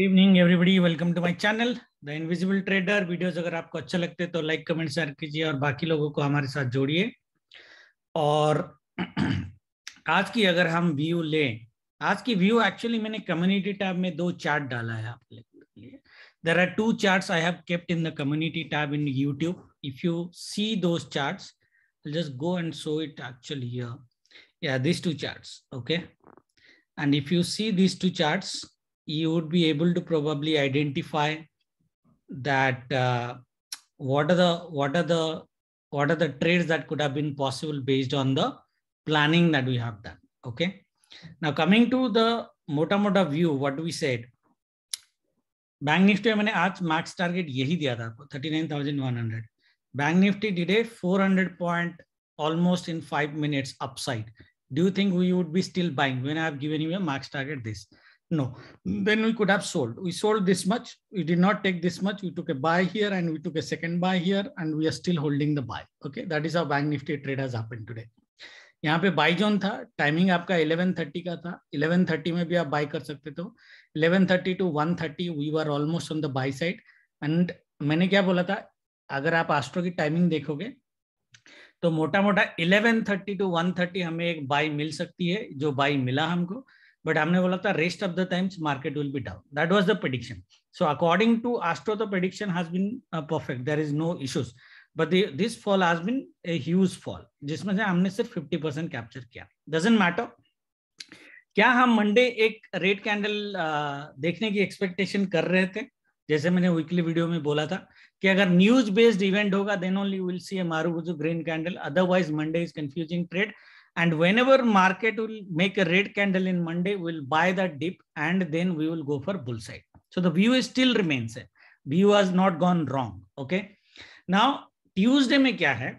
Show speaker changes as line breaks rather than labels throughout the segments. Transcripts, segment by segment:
Evening everybody welcome to my channel the invisible trader videos अगर आपको अच्छे लगते हैं तो लाइक कमेंट शेयर कीजिए और बाकी लोगों को हमारे साथ जोड़िए और आज की अगर हम व्यू लें आज की व्यू एक्चुअली मैंने कम्युनिटी टैब में दो चार्ट डाला है आप लिए there are two chart I have kept in the community tab in YouTube if you see दो chart just go and so it actually this two chart okay and if you see this two chart you would be able to probably identify that uh, what are the what are the what are the trades that could have been possible based on the planning that we have done okay now coming to the mota mota view, what do we bank Nifty मैंने आज max target a दिया था आपको thirty nine thousand one hundred bank Nifty did a four hundred point almost in five minutes upside do you think we would be No. Then we could have sold. We sold this much. We did not take this much. We took a buy here and we took a second buy here and we are still holding the buy. Okay. That is how Bank Nifty trade has happened today. यहाँ पे by zone था timing आपका 11:30 का था 11:30 में भी आप by कर सकते थे 11:30 thirty to one thirty we are almost on the buy side and मैंने क्या बोला था अगर आप आस्ट्रो की टाइमिंग देखोगे तो मोटा मोटा 11:30 थर्टी टू 1:30 हमें एक बाई मिल सकती है जो बाई मिला हमको बट हमने बोला था rest of the times market will be down that was the prediction so according to astro the prediction has been perfect there is no issues but this fall has been a huge fall जिसमें से हमने सिर्फ fifty percent capture किया doesn't matter क्या हम Monday एक red candle uh, देखने की एक्सपेक्टेशन कर रहे थे जैसे मैंने वीकली वीडियो में बोला था कि अगर न्यूज बेस्ड इवेंट होगा then only will see a मारू green candle otherwise Monday is confusing trade and whenever market will make a red candle in monday we will buy that dip and then we will go for bull side so the view is still remains hai view has not gone wrong okay now tuesday mein kya hai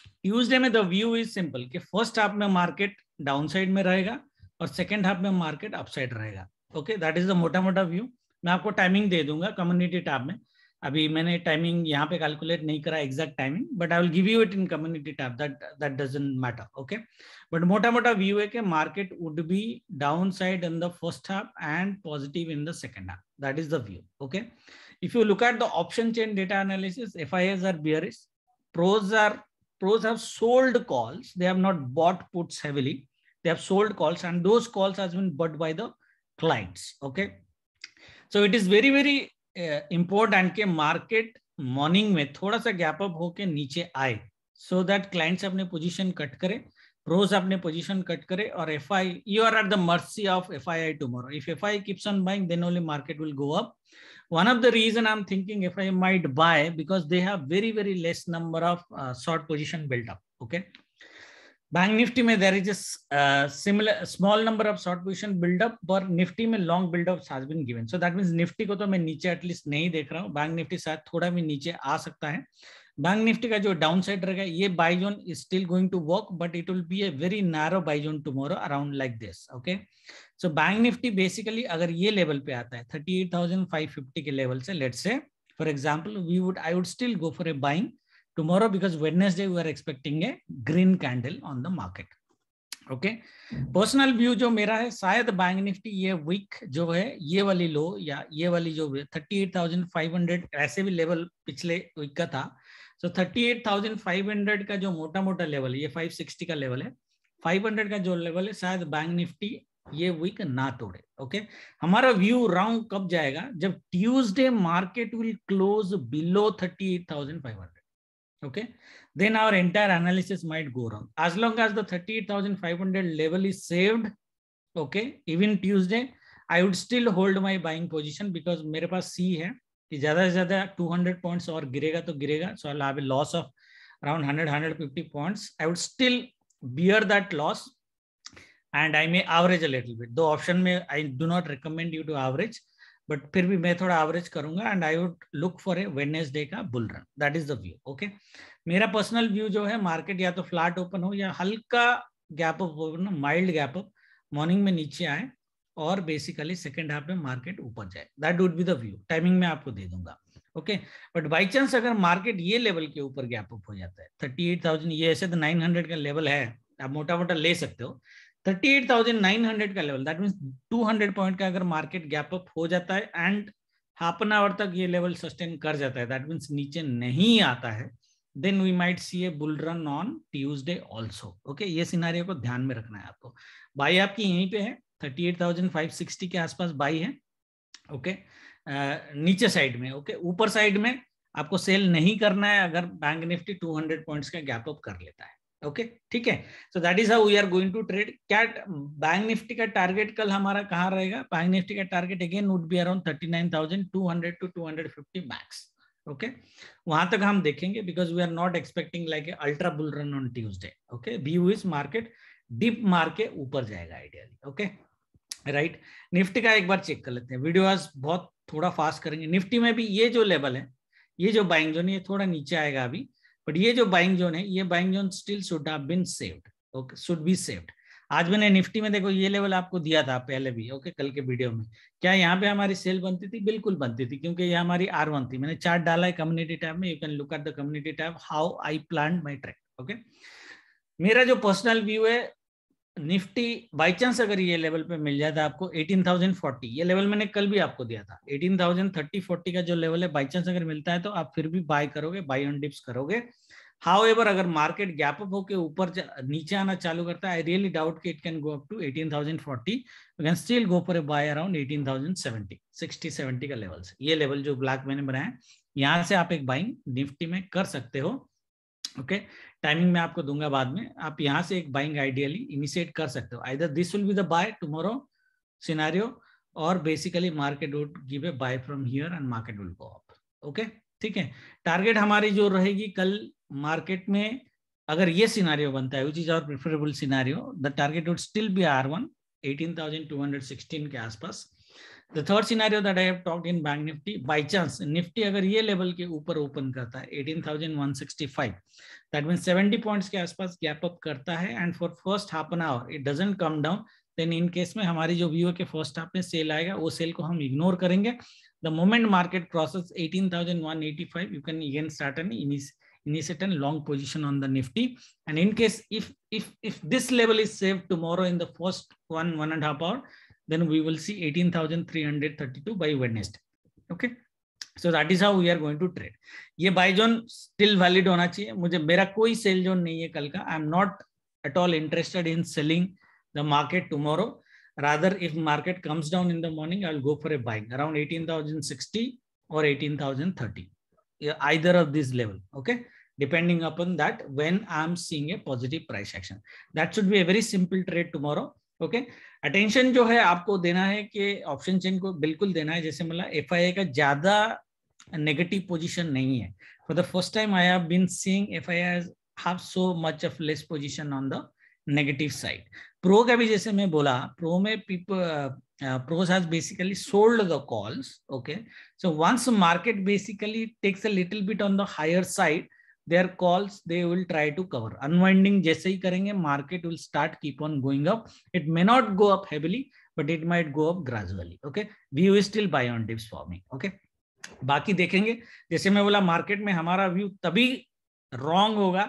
tuesday mein the view is simple ki first half mein market downside mein rahega aur second half mein market upside rahega okay that is the mota mota view view मैं आपको timing दे दूंगा community tab में अभी मैंने timing यहाँ पे calculate नहीं करा exact timing but I will give you it in community tab that that doesn't matter okay but मोटा मोटा व्यू है कि market would be down side in the first half and positive in the second half that is the view okay if you look at the option chain data analysis, FIs are bearish. Pros are pros have sold calls. They have not bought puts heavily. They have sold calls, and those calls has been bought by the clients. Okay, so it is very very import and के market morning में थोड़ा सा gap up होके नीचे आए so that clients अपने position cut करें pros अपने पोजीशन कट करे और F I you are at the mercy of F I I tomorrow if F I keeps on buying then only market will go up one of the reason I am thinking F I might buy because they have very very less number of short position built okay bank Nifty में there is similar small number of short position buildup और Nifty में long buildup has given so that means Nifty को तो मैं नीचे at least नहीं देख रहा हूँ बैंक निफ्टी शायद थोड़ा भी नीचे आ सकता है बैंक निफ्टी का जो डाउन साइड रहेगा ये buy zone is still going to work but it will be a very narrow buy zone tomorrow around like this okay so bank Nifty basically अगर ये लेवल पे आता है thirty eight thousand five fifty के level से let's say for example we would I would still go for a buying tomorrow because Wednesday we are expecting a green candle on the market. Okay personal view जो मेरा है शायद bank Nifty ये week जो है ये वाली लो या ये वाली जो thirty eight thousand five hundred ऐसे भी लेवल पिछले वीक का था so thirty eight thousand five hundred का जो मोटा मोटा लेवल ये फाइव सिक्सटी का लेवल है फाइव हंड्रेड का जो लेवल है शायद बैंक निफ्टी ये वीक ना तोड़े ओके हमारा व्यू राउंड कब जाएगा जब Tuesday market will close below thirty eight thousand five hundred okay then our entire analysis might go wrong as long as the 38500 level is saved okay even tuesday i would still hold my buying position because mere paas c hai कि ज्यादा से ज्यादा 200 points और गिरेगा तो गिरेगा I will have a loss of around 100 150 points i would still bear that loss and i may average a little bit though option may i do not recommend you to average but फिर भी मैं थोड़ा average करूंगा and I would look for a Wednesday का bull run that is the view okay मेरा personal view जो है market या तो फ्लैट ओपन हो या हल्का गैप अप हो ना माइल्ड गैप अप मॉर्निंग में नीचे आए और बेसिकली सेकेंड हाफ में मार्केट ऊपर जाए that would be the view timing में आपको दे दूंगा ओके बट बाई चांस अगर मार्केट ये लेवल के ऊपर गैप अप हो जाता है थर्टी एट थाउजेंड ये ऐसे तो नाइन हंड्रेड का लेवल है आप मोटा मोटा ले सकते हो 38,900 का लेवल दैट मीन 200 पॉइंट का अगर मार्केट गैप अप हो जाता है एंड हाफ एन आवर तक ये लेवल सस्टेन कर जाता है दैट मीन्स नीचे नहीं आता है then we might see a bull run on Tuesday also okay ये सिनारियो को ध्यान में रखना है आपको बाई आपकी यहीं पे है 38,560 के आसपास बाई है ओके okay? uh, नीचे साइड में ओके okay? ऊपर साइड में आपको सेल नहीं करना है अगर बैंक निफ्टी 200 पॉइंट्स का गैप अप कर लेता है ओके ठीक है so that is how we are going to trade क्या बैंक निफ्टी का टारगेट कल हमारा कहाँ रहेगा बैंक निफ्टी का target again would be around thirty nine thousand two hundred two two hundred fifty max okay वहां तक हम देखेंगे because we are not expecting like ultra bull run on Tuesday okay view is market dip मार के ऊपर जाएगा आइडियाली okay right Nifty का एक बार चेक कर लेते हैं वीडियो आज बहुत थोड़ा फास्ट करेंगे निफ्टी में भी ये जो लेवल है ये जो बाइंग जोन ये थोड़ा नीचे आएगा अभी बट ये जो बाइंग जोन है ये buying zone still should have been saved okay should be saved आज मैंने निफ्टी में देखो ये लेवल आपको दिया था पहले भी ओके कल के वीडियो में क्या यहाँ पे हमारी सेल बनती थी बिल्कुल बनती थी क्योंकि ये हमारी आर वन थी मैंने चार्ट डाला है कम्युनिटी टैब में you can look at the community tab how I plan my track okay मेरा जो पर्सनल व्यू है निफ्टी बाई चांस अगर ये लेवल पे मिल जाता आपको 18,040 ये लेवल मैंने कल भी आपको दिया था 18,030 40 का जो लेवल है बाय चांस अगर मिलता है तो आप फिर भी बाय करोगे बाय ऑन डिप्स करोगे हाउ एवर अगर मार्केट गैप अप होकर ऊपर नीचे आना चालू करता है आई रियली डाउट कि it can go eighteen thousand forty you can still go for a buy around eighteen thousand seventy sixty seventy का लेवल ये लेवल जो ब्लैक मैंने बनाया यहाँ से आप एक बाइंग निफ्टी में कर सकते हो ओके टाइमिंग मैं आपको दूंगा बाद में आप यहाँ से एक बाइंग आइडियली इनिशिएट कर सकते हो either this will be the buy tomorrow scenario और basically market would give a buy from here and market will go up okay ठीक है टारगेट हमारी जो रहेगी कल मार्केट में अगर ये सिनारियो बनता है which is our scenario the target would still be R one eighteen thousand two hundred sixteen के आसपास the third scenario that I have talked in bank Nifty by chance Nifty अगर ये level के ऊपर open करता है 18165 that means 70 points के आसपास गैप अप करता है and for first half an hour it doesn't come down then in case में हमारी जो व्यू के फर्स्ट हाफ में सेल आएगा वो सेल को हम इग्नोर करेंगे the moment market crosses 18185 you can again start an initiate a long position on the nifty and in case if if if this level is saved tomorrow in the first one one and a half hour then we will see 18,332 by Wednesday. Okay. so that is how we are going to trade. Trade buy zone still valid valid होना चाहिए मुझे मेरा कोई sell zone नहीं है कल का I am not at all interested in selling the market rather if market comes down in the morning i'll go for a buying around 18060 or 18030 either of these level okay depending upon that when i'm seeing a positive price action that should be a very simple trade tomorrow okay attention जो है आपको देना है कि option chain को बिल्कुल देना है जैसे मतलब एफ का ज्यादा नेगेटिव पोजीशन नहीं है for the first time I have been seeing F I have so much of less position on the negative side pro का भी जैसे मैं बोला प्रो में people pros has basically sold the calls okay so once market basically takes a little bit on the higher side their calls they will try to cover unwinding jaise hi karenge market will start keep on going up it may not go up heavily but it might go up gradually okay view is still buy on dips for me okay baki dekhenge jaise main bola market mein hamara view tabhi wrong hoga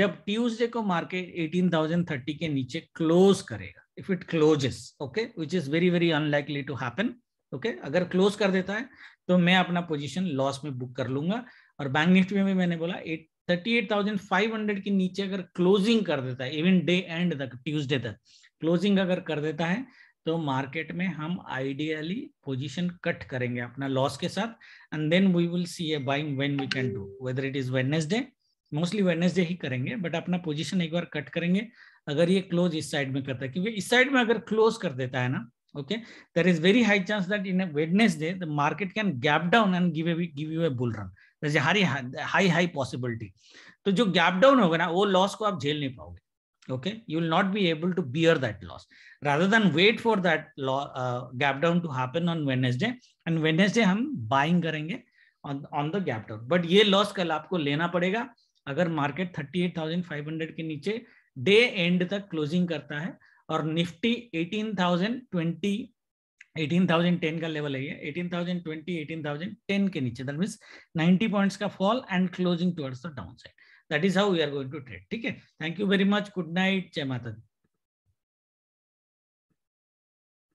jab tuesday ko market 18,030 ke niche close karega if it closes okay which is very very unlikely to happen okay अगर क्लोज कर देता है तो मैं अपना position loss में book कर लूंगा और बैंक निफ्टी में मैंने बोला at thirty eight thousand five hundred के नीचे अगर क्लोजिंग कर देता है इवन डे एंड तक ट्यूसडे तक क्लोजिंग अगर कर देता है तो मार्केट में हम आइडियली पोजीशन कट करेंगे अपना लॉस के साथ and then we will see a buying when we can do whether it is Wednesday mostly Wednesday ही करेंगे बट अपना पोजीशन एक बार कट करेंगे अगर ये क्लोज इस साइड में करता है क्योंकि इस साइड में अगर क्लोज कर देता है ना okay there is very high chance that in Wednesday the market can gap down and give give a give you a वैसे हरी हाई हाई पॉसिबिलिटी तो जो गैप डाउन होगा ना वो लॉस को आप झेल नहीं पाओगे okay you will not be able to bear that loss rather than wait for that gap down to happen on Wednesday and Wednesday हम बाइंग करेंगे on the gap down but ये लॉस कल आपको लेना पड़ेगा अगर market thirty eight thousand five hundred के नीचे डे एंड तक क्लोजिंग करता है और निफ्टी एटीन थाउजेंड ट्वेंटी 18,010 का लेवल है ये 18,020 18,010 के नीचे दैट मीन्स 90 पॉइंट्स का fall and closing towards the down side that is how we are going to trade ठीक है thank you very much good night जय माता दी